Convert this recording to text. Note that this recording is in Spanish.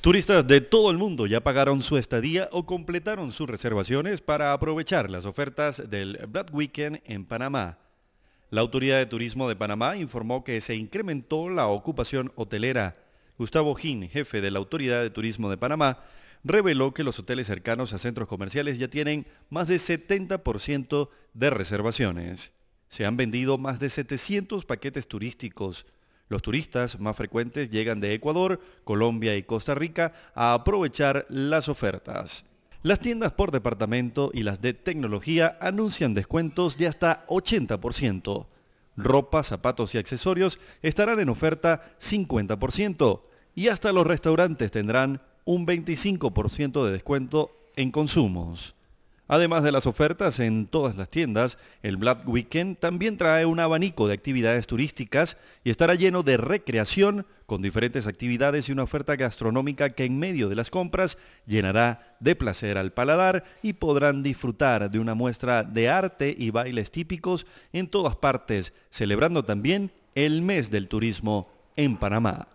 Turistas de todo el mundo ya pagaron su estadía o completaron sus reservaciones para aprovechar las ofertas del Black Weekend en Panamá. La Autoridad de Turismo de Panamá informó que se incrementó la ocupación hotelera. Gustavo Gin, jefe de la Autoridad de Turismo de Panamá, reveló que los hoteles cercanos a centros comerciales ya tienen más de 70% de reservaciones. Se han vendido más de 700 paquetes turísticos los turistas más frecuentes llegan de Ecuador, Colombia y Costa Rica a aprovechar las ofertas. Las tiendas por departamento y las de tecnología anuncian descuentos de hasta 80%. Ropa, zapatos y accesorios estarán en oferta 50% y hasta los restaurantes tendrán un 25% de descuento en consumos. Además de las ofertas en todas las tiendas, el Black Weekend también trae un abanico de actividades turísticas y estará lleno de recreación con diferentes actividades y una oferta gastronómica que en medio de las compras llenará de placer al paladar y podrán disfrutar de una muestra de arte y bailes típicos en todas partes, celebrando también el mes del turismo en Panamá.